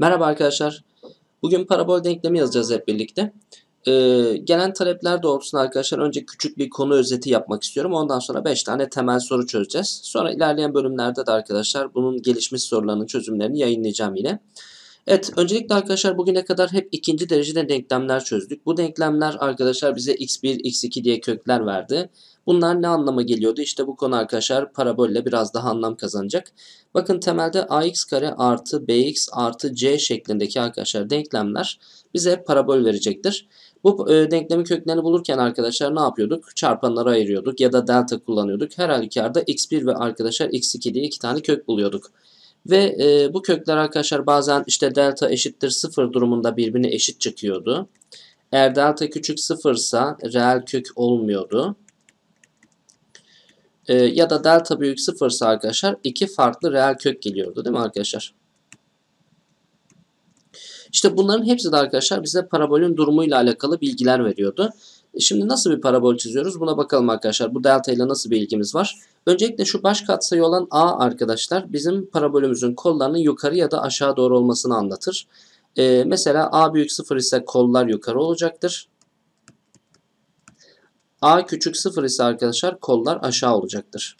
Merhaba arkadaşlar. Bugün parabol denklemi yazacağız hep birlikte. Ee, gelen talepler doğrultusunda arkadaşlar önce küçük bir konu özeti yapmak istiyorum. Ondan sonra 5 tane temel soru çözeceğiz. Sonra ilerleyen bölümlerde de arkadaşlar bunun gelişmiş sorularının çözümlerini yayınlayacağım yine. Evet öncelikle arkadaşlar bugüne kadar hep ikinci derecede denklemler çözdük. Bu denklemler arkadaşlar bize x1, x2 diye kökler verdi. Bunlar ne anlama geliyordu? İşte bu konu arkadaşlar parabolle biraz daha anlam kazanacak. Bakın temelde ax kare artı bx artı c şeklindeki arkadaşlar denklemler bize parabol verecektir. Bu e, denklemin köklerini bulurken arkadaşlar ne yapıyorduk? Çarpanları ayırıyorduk ya da delta kullanıyorduk. Her halükarda x1 ve arkadaşlar x2 diye iki tane kök buluyorduk. Ve e, bu kökler arkadaşlar bazen işte delta eşittir 0 durumunda birbirine eşit çıkıyordu. Eğer delta küçük 0 ise reel kök olmuyordu. E, ya da delta büyük 0 ise arkadaşlar iki farklı reel kök geliyordu değil mi arkadaşlar? İşte bunların hepsi de arkadaşlar bize parabolün durumuyla alakalı bilgiler veriyordu. Şimdi nasıl bir parabol çiziyoruz? Buna bakalım arkadaşlar. Bu delta ile nasıl bir ilgimiz var? Öncelikle şu baş katsayı olan A arkadaşlar bizim parabolümüzün kollarının yukarı ya da aşağı doğru olmasını anlatır. Ee, mesela A büyük 0 ise kollar yukarı olacaktır. A küçük 0 ise arkadaşlar kollar aşağı olacaktır.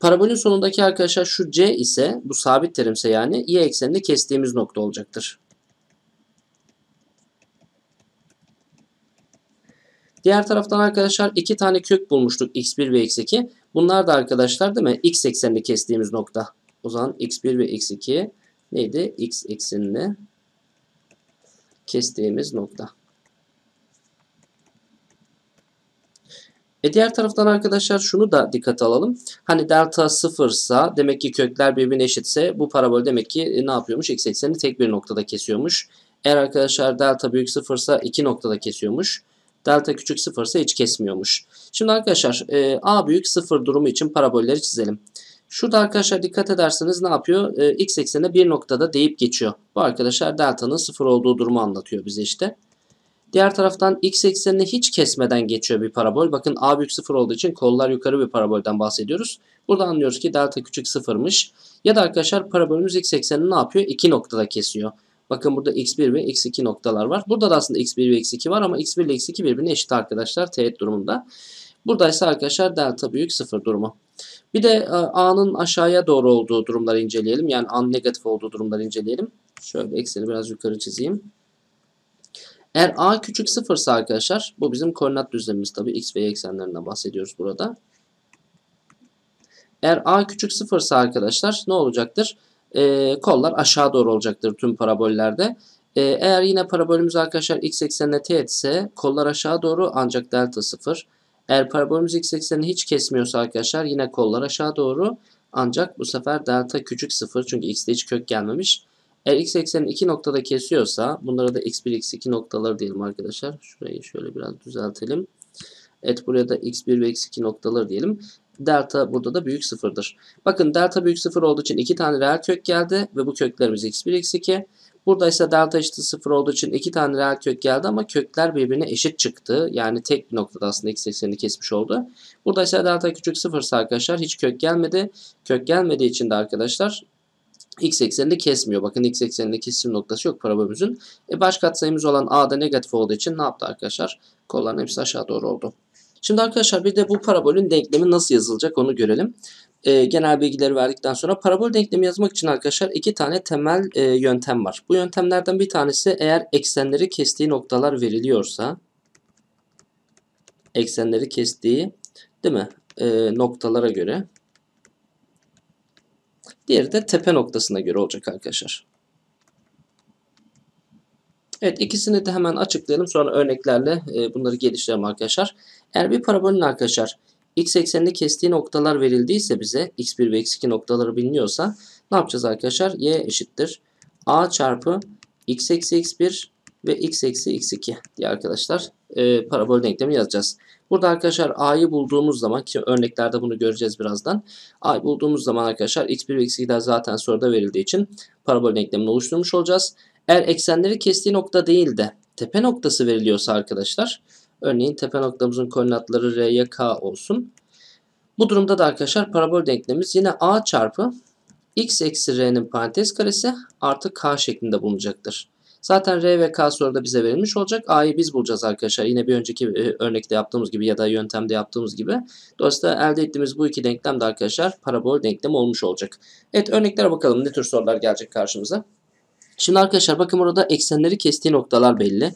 Parabolün sonundaki arkadaşlar şu C ise bu sabit terimse yani y eksenini kestiğimiz nokta olacaktır. Diğer taraftan arkadaşlar iki tane kök bulmuştuk x1 ve x2. Bunlar da arkadaşlar değil mi? x eksenini kestiğimiz nokta. O zaman x1 ve x2 neydi? x eksenini kestiğimiz nokta. E diğer taraftan arkadaşlar şunu da dikkate alalım. Hani delta sıfırsa demek ki kökler birbirine eşitse bu parabol demek ki e, ne yapıyormuş? X eksenini tek bir noktada kesiyormuş. Eğer arkadaşlar delta büyük sıfırsa iki noktada kesiyormuş. Delta küçük sıfırsa hiç kesmiyormuş. Şimdi arkadaşlar e, A büyük sıfır durumu için parabolleri çizelim. Şurada arkadaşlar dikkat ederseniz ne yapıyor? E, x eksenine bir noktada değip geçiyor. Bu arkadaşlar delta'nın sıfır olduğu durumu anlatıyor bize işte. Diğer taraftan x eksenini hiç kesmeden geçiyor bir parabol. Bakın a büyük sıfır olduğu için kollar yukarı bir parabolden bahsediyoruz. Burada anlıyoruz ki delta küçük sıfırmış. Ya da arkadaşlar parabolümüz x eksenini ne yapıyor? İki noktada kesiyor. Bakın burada x1 ve x2 noktalar var. Burada da aslında x1 ve x2 var ama x1 ile x2 birbirine eşit arkadaşlar teğet durumunda. Buradaysa arkadaşlar delta büyük sıfır durumu. Bir de e, a'nın aşağıya doğru olduğu durumları inceleyelim. Yani a'nın negatif olduğu durumları inceleyelim. Şöyle ekseni biraz yukarı çizeyim. Eğer a küçük sıfırsa arkadaşlar bu bizim koordinat düzlemimiz tabi x ve y eksenlerinden bahsediyoruz burada. Eğer a küçük sıfırsa arkadaşlar ne olacaktır? e, kollar aşağı doğru olacaktır tüm parabollerde. E, eğer yine parabolümüz arkadaşlar x eksenine teğet ise kollar aşağı doğru ancak delta 0. Eğer parabolümüz x eksenini hiç kesmiyorsa arkadaşlar yine kollar aşağı doğru ancak bu sefer delta küçük 0 çünkü x'de hiç kök gelmemiş. Eğer x eksenini iki noktada kesiyorsa bunlara da x1 x2 noktaları diyelim arkadaşlar. Şurayı şöyle biraz düzeltelim. Evet buraya da x1 ve x2 noktaları diyelim delta burada da büyük sıfırdır. Bakın delta büyük sıfır olduğu için iki tane reel kök geldi ve bu köklerimiz x1 x2. Burada ise delta eşit sıfır olduğu için iki tane reel kök geldi ama kökler birbirine eşit çıktı. Yani tek bir noktada aslında x eksenini kesmiş oldu. Burada ise delta küçük sıfırsa arkadaşlar hiç kök gelmedi. Kök gelmediği için de arkadaşlar x eksenini kesmiyor. Bakın x ekseninde kesim noktası yok parabolümüzün. E baş katsayımız olan a da negatif olduğu için ne yaptı arkadaşlar? Kolların hepsi aşağı doğru oldu. Şimdi arkadaşlar bir de bu parabolün denklemi nasıl yazılacak onu görelim. E, genel bilgileri verdikten sonra parabol denklemi yazmak için arkadaşlar iki tane temel e, yöntem var. Bu yöntemlerden bir tanesi eğer eksenleri kestiği noktalar veriliyorsa eksenleri kestiği değil mi e, noktalara göre diğeri de tepe noktasına göre olacak arkadaşlar. Evet ikisini de hemen açıklayalım. Sonra örneklerle e, bunları geliştirelim arkadaşlar. Eğer bir parabolün arkadaşlar x eksenini kestiği noktalar verildiyse bize x1 ve x2 noktaları biliniyorsa ne yapacağız arkadaşlar? y eşittir a çarpı x eksi x1 ve x eksi x2 diye arkadaşlar e, parabol denklemini yazacağız. Burada arkadaşlar a'yı bulduğumuz zaman ki örneklerde bunu göreceğiz birazdan. a'yı bulduğumuz zaman arkadaşlar x1 ve x2'den zaten soruda verildiği için parabol denklemini oluşturmuş olacağız. Eğer eksenleri kestiği nokta değil de tepe noktası veriliyorsa arkadaşlar örneğin tepe noktamızın koordinatları R'ye K olsun. Bu durumda da arkadaşlar parabol denklemimiz yine A çarpı x eksi R'nin parantez karesi artı K şeklinde bulunacaktır. Zaten R ve K soruda bize verilmiş olacak. A'yı biz bulacağız arkadaşlar. Yine bir önceki e, örnekte yaptığımız gibi ya da yöntemde yaptığımız gibi. Dolayısıyla elde ettiğimiz bu iki denklem de arkadaşlar parabol denklem olmuş olacak. Evet örneklere bakalım ne tür sorular gelecek karşımıza. Şimdi arkadaşlar bakın burada eksenleri kestiği noktalar belli.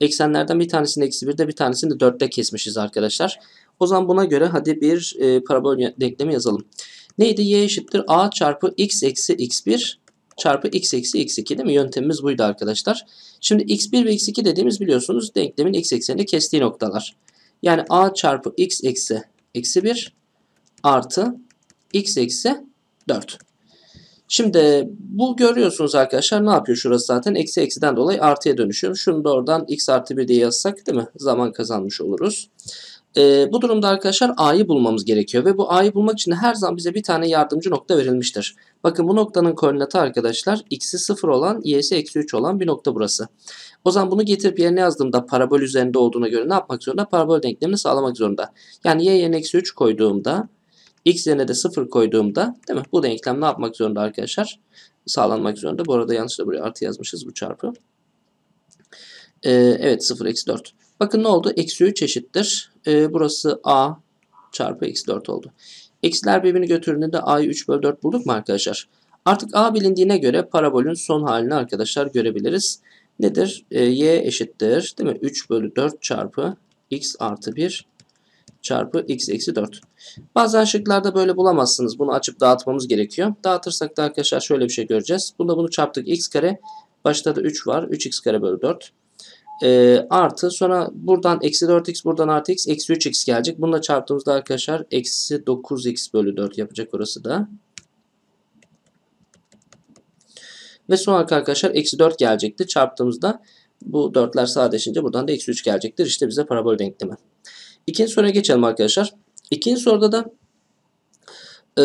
Eksenlerden bir tanesini eksi 1'de bir tanesini de dörtte kesmişiz arkadaşlar. O zaman buna göre hadi bir e, parabol denklemi yazalım. Neydi? Y eşittir A çarpı x eksi x1 çarpı x eksi x2 değil mi? Yöntemimiz buydu arkadaşlar. Şimdi x1 ve x2 dediğimiz biliyorsunuz denklemin x eksenini kestiği noktalar. Yani a çarpı x eksi eksi 1 artı x eksi 4. Şimdi bu görüyorsunuz arkadaşlar ne yapıyor şurası zaten? Eksi eksiden dolayı artıya dönüşüyor. Şunu da oradan x artı 1 diye yazsak değil mi? Zaman kazanmış oluruz. E, bu durumda arkadaşlar a'yı bulmamız gerekiyor ve bu a'yı bulmak için her zaman bize bir tane yardımcı nokta verilmiştir. Bakın bu noktanın koordinatı arkadaşlar x'i 0 olan y'si eksi 3 olan bir nokta burası. O zaman bunu getirip yerine yazdığımda parabol üzerinde olduğuna göre ne yapmak zorunda? Parabol denklemini sağlamak zorunda. Yani y'ye eksi 3 koyduğumda X yerine de 0 koyduğumda değil mi? Bu denklem ne yapmak zorunda arkadaşlar? Sağlanmak zorunda. Bu arada yanlışla buraya artı yazmışız bu çarpı. Ee, evet 0 eksi 4. Bakın ne oldu? Eksi 3 eşittir. Ee, burası A çarpı eksi 4 oldu. Eksiler birbirini götürdüğünde A'yı 3 bölü 4 bulduk mu arkadaşlar? Artık A bilindiğine göre parabolün son halini arkadaşlar görebiliriz. Nedir? Ee, y eşittir değil mi? 3 bölü 4 çarpı x artı 1 çarpı x eksi 4. Bazen şıklarda böyle bulamazsınız. Bunu açıp dağıtmamız gerekiyor. Dağıtırsak da arkadaşlar şöyle bir şey göreceğiz. Bunda bunu çarptık x kare. Başta da 3 var. 3x kare bölü 4. Ee, artı sonra buradan eksi 4x buradan artı x eksi 3x gelecek. Bununla çarptığımızda arkadaşlar eksi 9x bölü 4 yapacak orası da. Ve son arkadaşlar eksi 4 gelecekti. Çarptığımızda bu 4'ler sadeşince buradan da eksi 3 gelecektir. İşte bize parabol denklemi. İkinci soruya geçelim arkadaşlar. İkinci soruda da ee,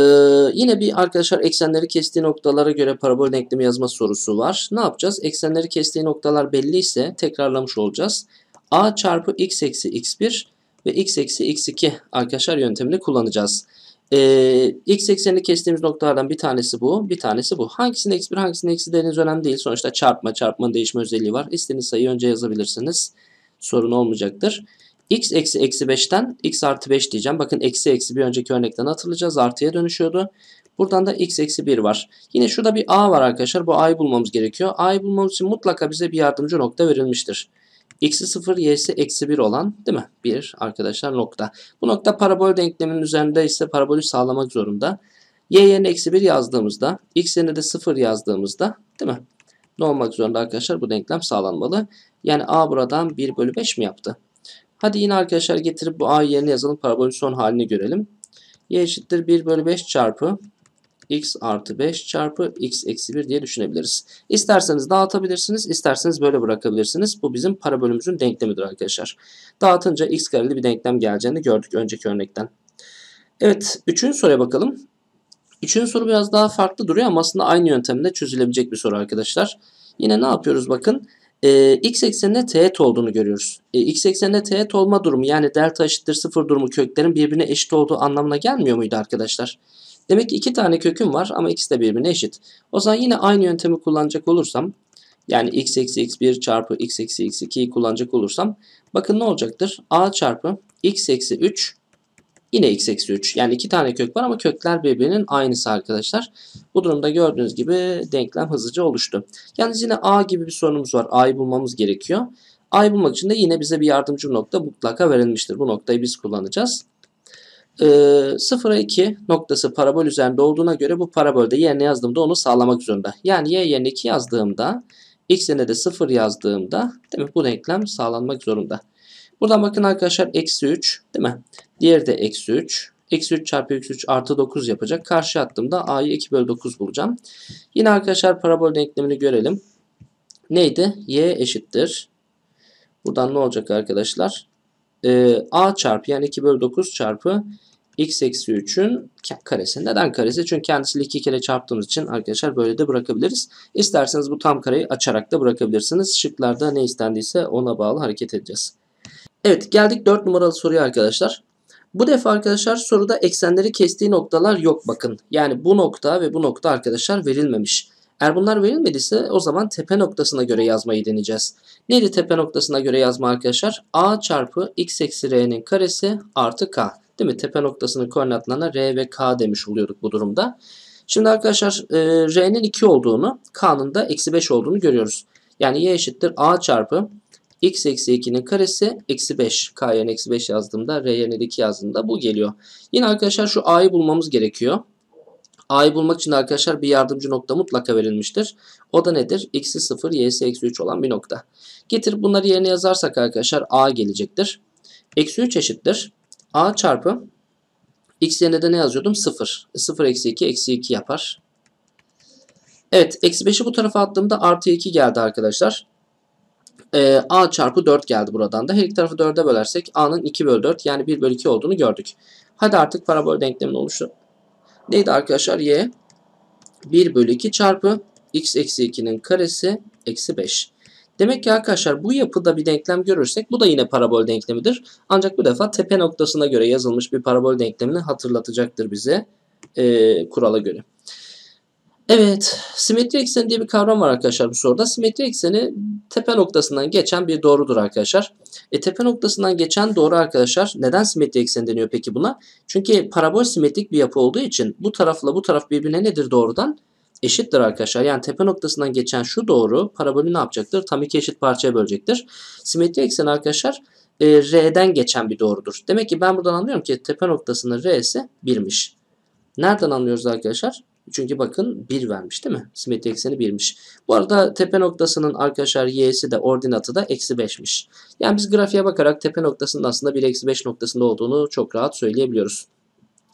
yine bir arkadaşlar eksenleri kestiği noktalara göre parabol denklemi yazma sorusu var. Ne yapacağız? Eksenleri kestiği noktalar belli ise tekrarlamış olacağız. A çarpı x eksi x1 ve x eksi x2 arkadaşlar yöntemini kullanacağız. Ee, x eksenini kestiğimiz noktalardan bir tanesi bu, bir tanesi bu. Hangisinin x1, hangisinin x 2 değeriniz önemli değil. Sonuçta çarpma, çarpma değişme özelliği var. İstediğiniz sayıyı önce yazabilirsiniz. Sorun olmayacaktır x eksi eksi 5'ten x artı 5 diyeceğim. Bakın eksi eksi bir önceki örnekten hatırlayacağız. Artıya dönüşüyordu. Buradan da x eksi 1 var. Yine şurada bir a var arkadaşlar. Bu a'yı bulmamız gerekiyor. a'yı bulmamız için mutlaka bize bir yardımcı nokta verilmiştir. x'i 0 y'si eksi 1 olan değil mi? 1 arkadaşlar nokta. Bu nokta parabol denkleminin üzerinde ise parabolü sağlamak zorunda. y yerine eksi 1 yazdığımızda x yerine de 0 yazdığımızda değil mi? Ne olmak zorunda arkadaşlar? Bu denklem sağlanmalı. Yani a buradan 1 bölü 5 mi yaptı? Hadi yine arkadaşlar getirip bu a yerine yazalım. Parabolün son halini görelim. y eşittir 1 bölü 5 çarpı x artı 5 çarpı x eksi 1 diye düşünebiliriz. İsterseniz dağıtabilirsiniz, isterseniz böyle bırakabilirsiniz. Bu bizim parabolümüzün denklemidir arkadaşlar. Dağıtınca x kareli bir denklem geleceğini gördük önceki örnekten. Evet, üçüncü soruya bakalım. Üçüncü soru biraz daha farklı duruyor ama aslında aynı yöntemle çözülebilecek bir soru arkadaşlar. Yine ne yapıyoruz bakın. Bakın e, x ekseninde teğet olduğunu görüyoruz. E, x ekseninde teğet olma durumu yani delta eşittir sıfır durumu köklerin birbirine eşit olduğu anlamına gelmiyor muydu arkadaşlar? Demek ki iki tane köküm var ama ikisi de birbirine eşit. O zaman yine aynı yöntemi kullanacak olursam yani x eksi x1 çarpı x eksi x2'yi kullanacak olursam bakın ne olacaktır? a çarpı x eksi 3 Yine x eksi 3. Yani iki tane kök var ama kökler birbirinin aynısı arkadaşlar. Bu durumda gördüğünüz gibi denklem hızlıca oluştu. Yalnız yine a gibi bir sorunumuz var. a'yı bulmamız gerekiyor. A'yı bulmak için de yine bize bir yardımcı nokta mutlaka verilmiştir. Bu noktayı biz kullanacağız. Ee, 2 noktası parabol üzerinde olduğuna göre bu parabolde yerine yazdığımda onu sağlamak zorunda. Yani y yerine 2 yazdığımda x'ine de 0 yazdığımda değil mi? bu denklem sağlanmak zorunda. Buradan bakın arkadaşlar eksi 3 değil mi? Diğeri de eksi 3. Eksi 3 çarpı eksi 3 artı 9 yapacak. Karşı attığımda a'yı 2 bölü 9 bulacağım. Yine arkadaşlar parabol denklemini görelim. Neydi? y eşittir. Buradan ne olacak arkadaşlar? Ee, a çarpı yani 2 bölü 9 çarpı x eksi 3'ün karesi. Neden karesi? Çünkü kendisini iki kere çarptığımız için arkadaşlar böyle de bırakabiliriz. İsterseniz bu tam kareyi açarak da bırakabilirsiniz. Şıklarda ne istendiyse ona bağlı hareket edeceğiz. Evet geldik 4 numaralı soruya arkadaşlar. Bu defa arkadaşlar soruda eksenleri kestiği noktalar yok bakın. Yani bu nokta ve bu nokta arkadaşlar verilmemiş. Eğer bunlar verilmediyse o zaman tepe noktasına göre yazmayı deneyeceğiz. Neydi tepe noktasına göre yazma arkadaşlar? A çarpı x eksi r'nin karesi artı k. Değil mi? Tepe noktasının koordinatlarına r ve k demiş oluyorduk bu durumda. Şimdi arkadaşlar e, r'nin 2 olduğunu, k'nın da eksi 5 olduğunu görüyoruz. Yani y eşittir a çarpı x eksi 2'nin karesi eksi 5. K yerine eksi 5 yazdığımda R yerine de 2 yazdığımda bu geliyor. Yine arkadaşlar şu A'yı bulmamız gerekiyor. A'yı bulmak için arkadaşlar bir yardımcı nokta mutlaka verilmiştir. O da nedir? X'i 0, Y'si eksi 3 olan bir nokta. Getir bunları yerine yazarsak arkadaşlar A gelecektir. Eksi 3 eşittir. A çarpı X yerine de ne yazıyordum? 0. 0 e, eksi 2 eksi 2 yapar. Evet eksi 5'i bu tarafa attığımda artı 2 geldi arkadaşlar e, a çarpı 4 geldi buradan da. Her iki tarafı 4'e bölersek a'nın 2 bölü 4 yani 1 bölü 2 olduğunu gördük. Hadi artık parabol denklemini oluştur. Neydi arkadaşlar? y 1 bölü 2 çarpı x eksi 2'nin karesi eksi 5. Demek ki arkadaşlar bu yapıda bir denklem görürsek bu da yine parabol denklemidir. Ancak bu defa tepe noktasına göre yazılmış bir parabol denklemini hatırlatacaktır bize e, kurala göre. Evet, simetri ekseni diye bir kavram var arkadaşlar bu soruda. Simetri ekseni tepe noktasından geçen bir doğrudur arkadaşlar. E, tepe noktasından geçen doğru arkadaşlar neden simetri ekseni deniyor peki buna? Çünkü parabol simetrik bir yapı olduğu için bu tarafla bu taraf birbirine nedir doğrudan? Eşittir arkadaşlar. Yani tepe noktasından geçen şu doğru parabolü ne yapacaktır? Tam iki eşit parçaya bölecektir. Simetri ekseni arkadaşlar e, R'den geçen bir doğrudur. Demek ki ben buradan anlıyorum ki tepe noktasının R'si 1'miş. Nereden anlıyoruz arkadaşlar? Çünkü bakın 1 vermiş değil mi? Simetri ekseni 1'miş. Bu arada tepe noktasının arkadaşlar y'si de ordinatı da eksi 5'miş. Yani biz grafiğe bakarak tepe noktasının aslında 1 eksi 5 noktasında olduğunu çok rahat söyleyebiliyoruz.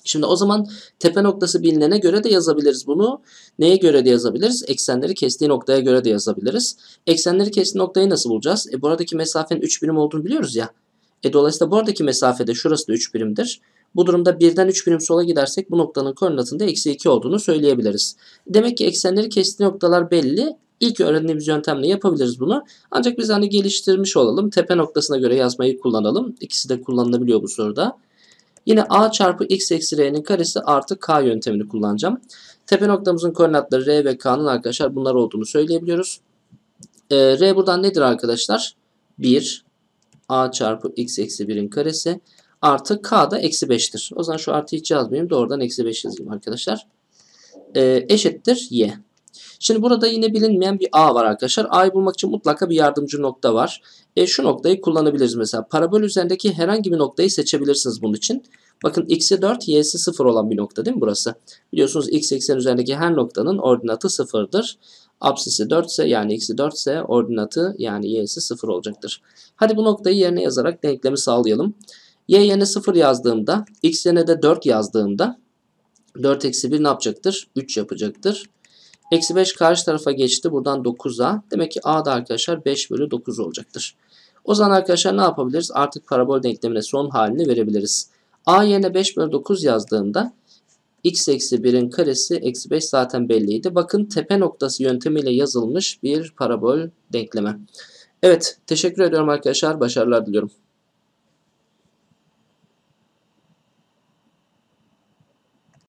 Şimdi o zaman tepe noktası bilinene göre de yazabiliriz bunu. Neye göre de yazabiliriz? Eksenleri kestiği noktaya göre de yazabiliriz. Eksenleri kestiği noktayı nasıl bulacağız? E buradaki mesafenin 3 birim olduğunu biliyoruz ya. E dolayısıyla buradaki mesafede şurası da 3 birimdir. Bu durumda birden 3 birim sola gidersek bu noktanın koordinatında eksi 2 olduğunu söyleyebiliriz. Demek ki eksenleri kestiği noktalar belli. İlk öğrendiğimiz yöntemle yapabiliriz bunu. Ancak biz hani geliştirmiş olalım. Tepe noktasına göre yazmayı kullanalım. İkisi de kullanılabiliyor bu soruda. Yine a çarpı x eksi r'nin karesi artı k yöntemini kullanacağım. Tepe noktamızın koordinatları r ve k'nın arkadaşlar bunlar olduğunu söyleyebiliyoruz. Ee, r buradan nedir arkadaşlar? 1 a çarpı x eksi 1'in karesi Artı k da eksi 5'tir. O zaman şu artı hiç yazmayayım. Doğrudan eksi 5 yazayım arkadaşlar. E, eşittir y. Şimdi burada yine bilinmeyen bir a var arkadaşlar. A'yı bulmak için mutlaka bir yardımcı nokta var. E, şu noktayı kullanabiliriz mesela. Parabol üzerindeki herhangi bir noktayı seçebilirsiniz bunun için. Bakın x'i 4, y'si 0 olan bir nokta değil mi burası? Biliyorsunuz x eksen üzerindeki her noktanın ordinatı 0'dır. Apsisi 4 ise yani x'i 4 ise ordinatı yani y'si 0 olacaktır. Hadi bu noktayı yerine yazarak denklemi sağlayalım. Y yerine 0 yazdığımda, x yerine de 4 yazdığımda 4 eksi 1 ne yapacaktır? 3 yapacaktır. Eksi 5 karşı tarafa geçti. Buradan 9 Demek ki a da arkadaşlar 5 bölü 9 olacaktır. O zaman arkadaşlar ne yapabiliriz? Artık parabol denklemine son halini verebiliriz. a yerine 5 bölü 9 yazdığımda x eksi 1'in karesi eksi 5 zaten belliydi. Bakın tepe noktası yöntemiyle yazılmış bir parabol denkleme. Evet teşekkür ediyorum arkadaşlar. Başarılar diliyorum.